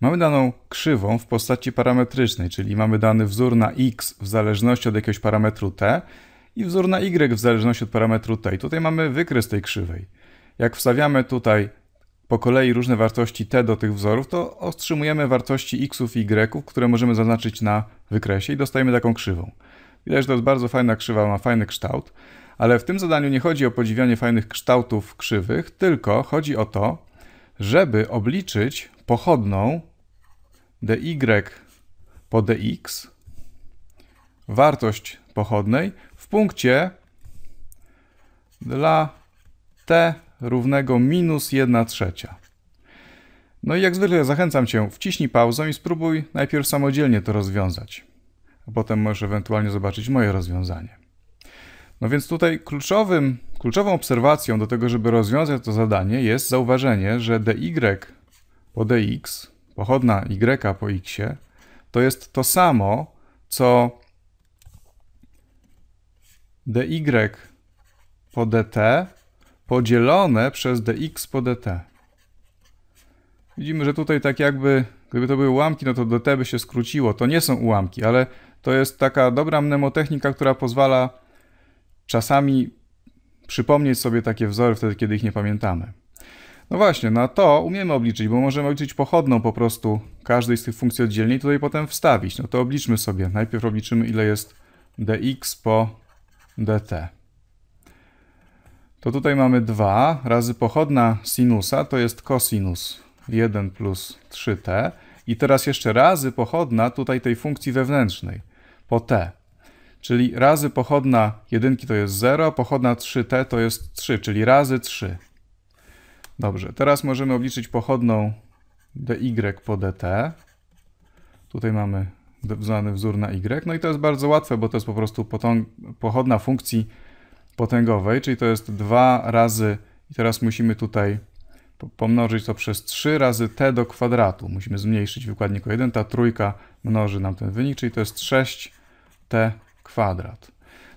Mamy daną krzywą w postaci parametrycznej, czyli mamy dany wzór na x w zależności od jakiegoś parametru t i wzór na y w zależności od parametru t. I tutaj mamy wykres tej krzywej. Jak wstawiamy tutaj po kolei różne wartości t do tych wzorów, to otrzymujemy wartości xów i y, które możemy zaznaczyć na wykresie i dostajemy taką krzywą. Widać, że to jest bardzo fajna krzywa, ma fajny kształt, ale w tym zadaniu nie chodzi o podziwianie fajnych kształtów krzywych, tylko chodzi o to, żeby obliczyć pochodną dy po dx, wartość pochodnej w punkcie dla t równego minus 1 trzecia. No i jak zwykle zachęcam Cię, wciśnij pauzę i spróbuj najpierw samodzielnie to rozwiązać, a potem możesz ewentualnie zobaczyć moje rozwiązanie. No więc tutaj kluczowym, kluczową obserwacją do tego, żeby rozwiązać to zadanie jest zauważenie, że dy po dx, pochodna y po x, to jest to samo, co dy po dt podzielone przez dx po dt. Widzimy, że tutaj tak jakby, gdyby to były ułamki, no to dt by się skróciło. To nie są ułamki, ale to jest taka dobra mnemotechnika, która pozwala czasami przypomnieć sobie takie wzory wtedy, kiedy ich nie pamiętamy. No właśnie, na no to umiemy obliczyć, bo możemy obliczyć pochodną po prostu każdej z tych funkcji oddzielnie i tutaj potem wstawić. No to obliczmy sobie. Najpierw obliczymy, ile jest dx po dt. To tutaj mamy 2 razy pochodna sinusa, to jest kosinus 1 plus 3t. I teraz jeszcze razy pochodna tutaj tej funkcji wewnętrznej po t. Czyli razy pochodna jedynki to jest 0, pochodna 3t to jest 3, czyli razy 3. Dobrze, teraz możemy obliczyć pochodną dy po dt. E tutaj mamy znany wzór na y. No i to jest bardzo łatwe, bo to jest po prostu pochodna funkcji potęgowej, czyli to jest 2 razy, i teraz musimy tutaj pomnożyć to przez 3 razy t do kwadratu. Musimy zmniejszyć wykładnik o 1, ta trójka mnoży nam ten wynik, czyli to jest 6t kwadrat.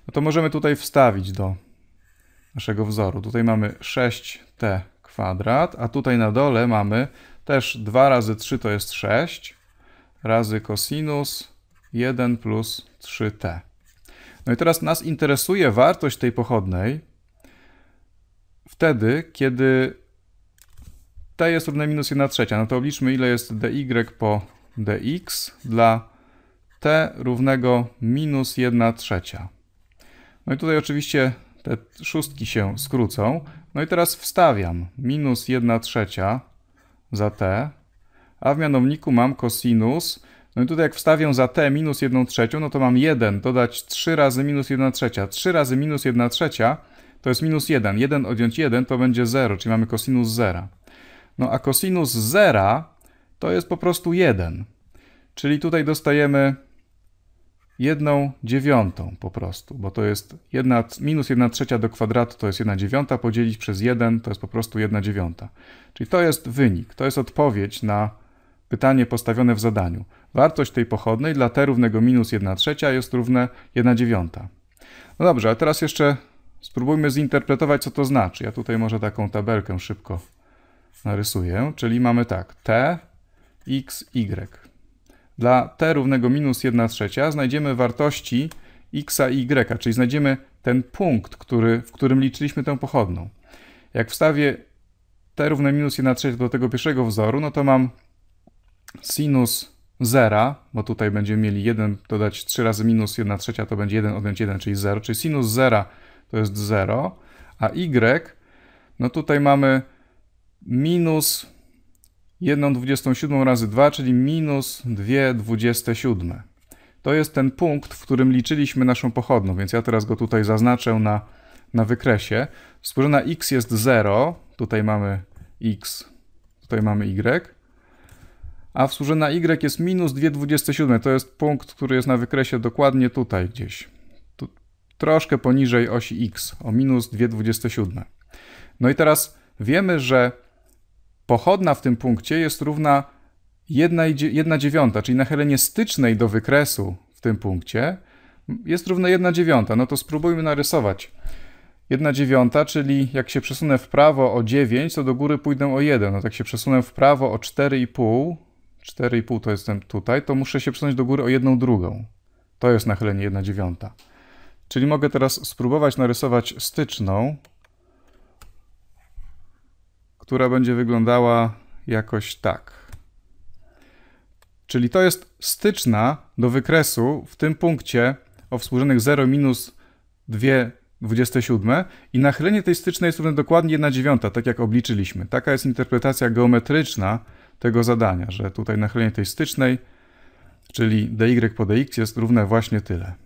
No to możemy tutaj wstawić do naszego wzoru. Tutaj mamy 6t kwadrat, a tutaj na dole mamy też 2 razy 3 to jest 6, razy kosinus 1 plus 3t. No i teraz nas interesuje wartość tej pochodnej wtedy, kiedy t jest równe minus 1 trzecia. No to obliczmy, ile jest dy po dx dla t równego minus 1 trzecia. No i tutaj oczywiście te szóstki się skrócą. No i teraz wstawiam minus 1 trzecia za t, a w mianowniku mam kosinus. No i tutaj jak wstawię za t minus 1 trzecią, no to mam 1 dodać 3 razy minus 1 trzecia. 3 razy minus 1 trzecia to jest minus 1. 1 odjąć 1 to będzie 0, czyli mamy kosinus 0. No a kosinus 0 to jest po prostu 1. Czyli tutaj dostajemy jedną dziewiątą po prostu, bo to jest jedna, minus 1 trzecia do kwadratu to jest 1 dziewiąta, podzielić przez 1 to jest po prostu 1 dziewiąta. Czyli to jest wynik, to jest odpowiedź na pytanie postawione w zadaniu. Wartość tej pochodnej dla t równego minus 1 trzecia jest równe 1 dziewiąta. No dobrze, a teraz jeszcze spróbujmy zinterpretować, co to znaczy. Ja tutaj może taką tabelkę szybko narysuję, czyli mamy tak, t, x, y dla t równego minus 1 trzecia znajdziemy wartości x i y, czyli znajdziemy ten punkt, który, w którym liczyliśmy tę pochodną. Jak wstawię t równe minus 1 trzecia do tego pierwszego wzoru, no to mam sinus 0, bo tutaj będziemy mieli 1 dodać 3 razy minus 1 trzecia, to będzie 1 odjąć 1, czyli 0, czyli sinus 0 to jest 0, a y, no tutaj mamy minus 1 27 razy 2, czyli minus 2,27. To jest ten punkt, w którym liczyliśmy naszą pochodną, więc ja teraz go tutaj zaznaczę na, na wykresie. Współrzędna x jest 0, tutaj mamy x, tutaj mamy y, a współrzędna y jest minus 2,27. To jest punkt, który jest na wykresie dokładnie tutaj gdzieś, tu, troszkę poniżej osi x, o minus 2,27. No i teraz wiemy, że pochodna w tym punkcie jest równa 1 dziewiąta, czyli nachylenie stycznej do wykresu w tym punkcie jest równe 1 dziewiąta. No to spróbujmy narysować. 1 dziewiąta, czyli jak się przesunę w prawo o 9, to do góry pójdę o 1. No tak się przesunę w prawo o 4,5, 4,5 to jestem tutaj, to muszę się przesunąć do góry o 1 drugą. To jest nachylenie 1 dziewiąta. Czyli mogę teraz spróbować narysować styczną która będzie wyglądała jakoś tak. Czyli to jest styczna do wykresu w tym punkcie o współrzędnych 0 minus 2 27 i nachylenie tej stycznej jest równe dokładnie 1 dziewiąta, tak jak obliczyliśmy. Taka jest interpretacja geometryczna tego zadania, że tutaj nachylenie tej stycznej, czyli dy y po dx jest równe właśnie tyle.